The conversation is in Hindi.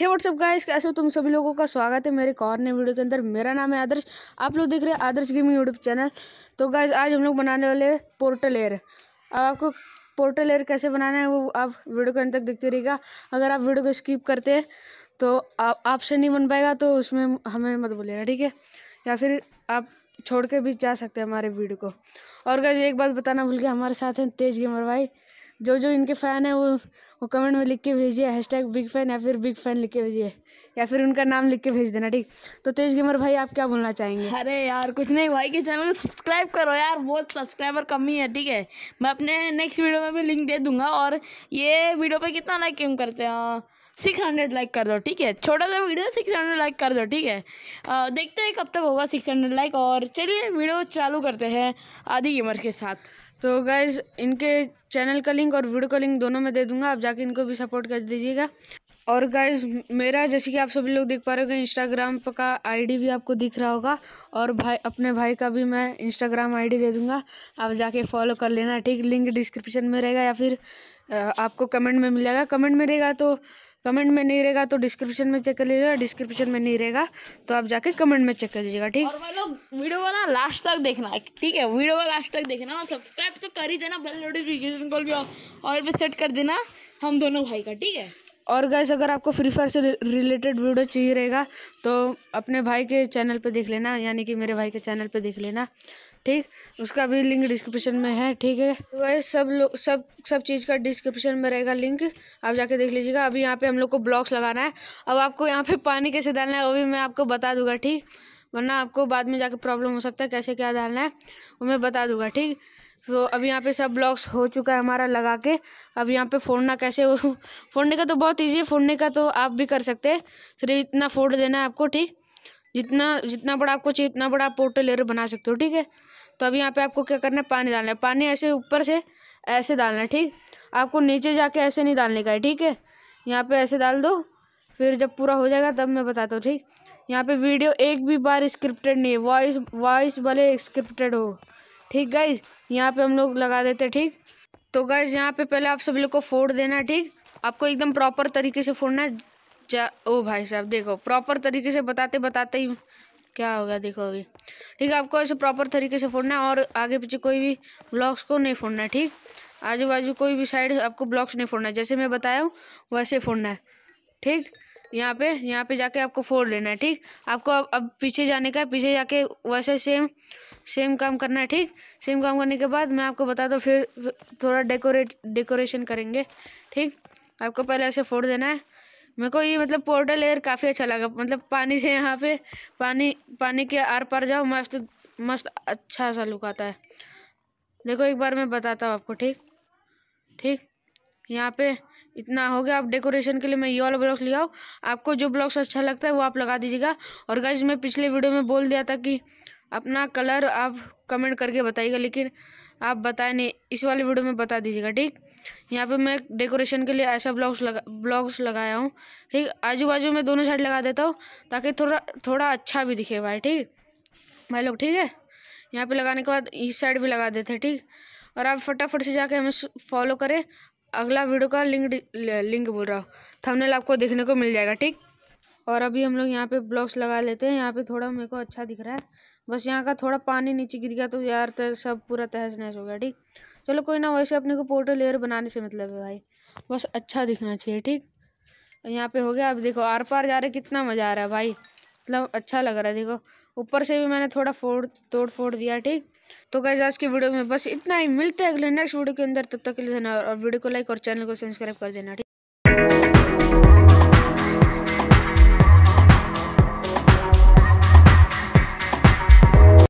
हे व्हाट्सअप गाइस कैसे हो तुम सभी लोगों का स्वागत है मेरे कॉर्नर वीडियो के अंदर मेरा नाम है आदर्श आप लोग देख रहे हैं आदर्श गेमिंग यूट्यूब चैनल तो गाइस आज हम लोग बनाने वाले पोर्टल एयर अब आपको पोर्टल एयर कैसे बनाना है वो आप वीडियो के अंत तक देखते रहेगा अगर आप वीडियो को स्किप करते हैं तो आपसे नहीं बन पाएगा तो उसमें हमें मत बोलेगा ठीक है या फिर आप छोड़ के भी जा सकते हैं हमारे वीडियो को और गाइज एक बात बताना भूल गया हमारे साथ हैं तेज गेमर भाई जो जो इनके फ़ैन है वो वो कमेंट में लिख के भेजिए हैश टैग बिग फैन या फिर बिग फैन लिख के भेजिए या फिर उनका नाम लिख के भेज देना ठीक तो तेज गेमर भाई आप क्या बोलना चाहेंगे अरे यार कुछ नहीं भाई के चैनल को सब्सक्राइब करो यार बहुत सब्सक्राइबर कम ही है ठीक है मैं अपने नेक्स्ट वीडियो में भी लिंक दे दूंगा और ये वीडियो पर कितना लाइक क्यों करते हैं सिक्स हंड्रेड लाइक कर दो ठीक है छोटा सा वीडियो सिक्स हंड्रेड लाइक कर दो ठीक है आ, देखते हैं कब तक होगा सिक्स हंड्रेड लाइक और चलिए वीडियो चालू करते हैं आदि गेमर के साथ तो गैज इनके चैनल का लिंक और वीडियो का लिंक दोनों में दे दूंगा आप जाके इनको भी सपोर्ट कर दीजिएगा और गाइज मेरा जैसे कि आप सभी लोग देख पा रहे हो इंस्टाग्राम का आईडी भी आपको दिख रहा होगा और भाई अपने भाई का भी मैं इंस्टाग्राम आईडी दे दूंगा आप जाके फॉलो कर लेना ठीक लिंक डिस्क्रिप्शन में रहेगा या फिर आपको कमेंट में मिल जाएगा कमेंट में रहेगा तो कमेंट में नहीं रहेगा तो डिस्क्रिप्शन में चेक कर लीजिएगा डिस्क्रिप्शन में नहीं रहेगा तो आप जाके कमेंट में चेक कर लीजिएगा ठीक है लोग वीडियो वाला लास्ट तक देखना ठीक है वीडियो वाला लास्ट तक देखना और सब्सक्राइब तो कर ही देना बेल नोटिफिकेशन कॉल भी ऑल पे सेट कर देना हम दोनों भाई का ठीक है और गैस अगर आपको फ्री फायर से रिलेटेड वीडियो चाहिए रहेगा तो अपने भाई के चैनल पर देख लेना यानी कि मेरे भाई के चैनल पर देख लेना ठीक उसका भी लिंक डिस्क्रिप्शन में है ठीक है तो गाइज सब लोग सब सब चीज़ का डिस्क्रिप्शन में रहेगा लिंक आप जाके देख लीजिएगा अभी यहाँ पे हम लोग को ब्लॉक्स लगाना है अब आपको यहाँ पे पानी कैसे डालना है वो भी मैं आपको बता दूंगा ठीक वरना आपको बाद में जाके प्रॉब्लम हो सकता है कैसे क्या डालना है वो मैं बता दूंगा ठीक तो अब यहाँ पे सब ब्लॉक्स हो चुका है हमारा लगा के अब यहाँ पे फोड़ना कैसे फोड़ने का तो बहुत ईजी है फोड़ने का तो आप भी कर सकते हैं सिर्फ इतना फोड़ देना है आपको ठीक जितना जितना बड़ा आपको चाहिए इतना बड़ा आप पोर्टल एयर बना सकते हो ठीक है तो अब यहाँ पे आपको क्या करना है पानी डालना है पानी ऐसे ऊपर से ऐसे डालना है ठीक आपको नीचे जाके ऐसे नहीं डालने का है ठीक है यहाँ पे ऐसे डाल दो फिर जब पूरा हो जाएगा तब मैं बताता हूँ ठीक यहाँ पे वीडियो एक भी बार स्क्रिप्टेड नहीं है वॉइस वॉइस भले स्क्रिप्टेड हो ठीक गाइज यहाँ पे हम लोग लगा देते ठीक तो गाइज यहाँ पे पहले आप सभी लोग को फोड़ देना ठीक आपको एकदम प्रॉपर तरीके से फोड़ना है ओ भाई साहब देखो प्रॉपर तरीके से बताते बताते ही क्या हो गया देखो अभी ठीक है आपको ऐसे प्रॉपर तरीके से फोड़ना है और आगे पीछे कोई भी ब्लॉक्स को नहीं फोड़ना है ठीक आजू बाजू कोई भी साइड आपको ब्लॉक्स नहीं फोड़ना है जैसे मैं बताया हूँ वैसे फोड़ना है ठीक यहाँ पे यहाँ पे जाके आपको फोड़ लेना है ठीक आपको अब अब पीछे जाने का है पीछे जाके वैसे सेम सेम काम करना है ठीक सेम काम करने के बाद मैं आपको बता दो फिर थोड़ा डेकोरेट डेकोरेशन करेंगे ठीक आपको पहले ऐसे फोड़ देना है मेरे को ये मतलब पोर्टल एयर काफ़ी अच्छा लगा मतलब पानी से यहाँ पे पानी पानी के आर पार जाओ मस्त मस्त अच्छा सा लुक आता है देखो एक बार मैं बताता हूँ आपको ठीक ठीक यहाँ पे इतना हो गया आप डेकोरेशन के लिए मैं ये वाला ब्लॉक्स ले आओ आपको जो ब्लॉक्स अच्छा लगता है वो आप लगा दीजिएगा और गाइज मैं पिछले वीडियो में बोल दिया था कि अपना कलर आप कमेंट करके बताइएगा लेकिन आप बताए नहीं इस वाले वीडियो में बता दीजिएगा ठीक यहाँ पे मैं डेकोरेशन के लिए ऐसा ब्लॉक्स लगा ब्लॉक्स लगाया हूँ ठीक आजू बाजू में दोनों साइड लगा देता हूँ ताकि थोड़ा थोड़ा अच्छा भी दिखे भाई ठीक भाई लोग ठीक है यहाँ पे लगाने के बाद इस साइड भी लगा देते ठीक और आप फटाफट से जाके हमें फॉलो करें अगला वीडियो का लिंक लिंक बोल रहा हूँ थमनेल आपको देखने को मिल जाएगा ठीक और अभी हम लोग यहाँ पे ब्लॉक्स लगा लेते हैं यहाँ पे थोड़ा मेरे को अच्छा दिख रहा है बस यहाँ का थोड़ा पानी नीचे गिर गया तो यार तो सब पूरा तहस नहस हो गया ठीक चलो कोई ना वैसे अपने को पोर्टल लेयर बनाने से मतलब है भाई बस अच्छा दिखना चाहिए ठीक यहाँ पे हो गया अब देखो आर पार जा रहे कितना मज़ा आ रहा है भाई मतलब अच्छा लग रहा है देखो ऊपर से भी मैंने थोड़ा फोड़ तोड़ फोड़ दिया ठीक तो गैस आज की वीडियो में बस इतना ही मिलते हैं अगले नेक्स्ट वीडियो के अंदर तब तक के लिए देना और वीडियो को लाइक और चैनल को सब्सक्राइब कर देना ठीक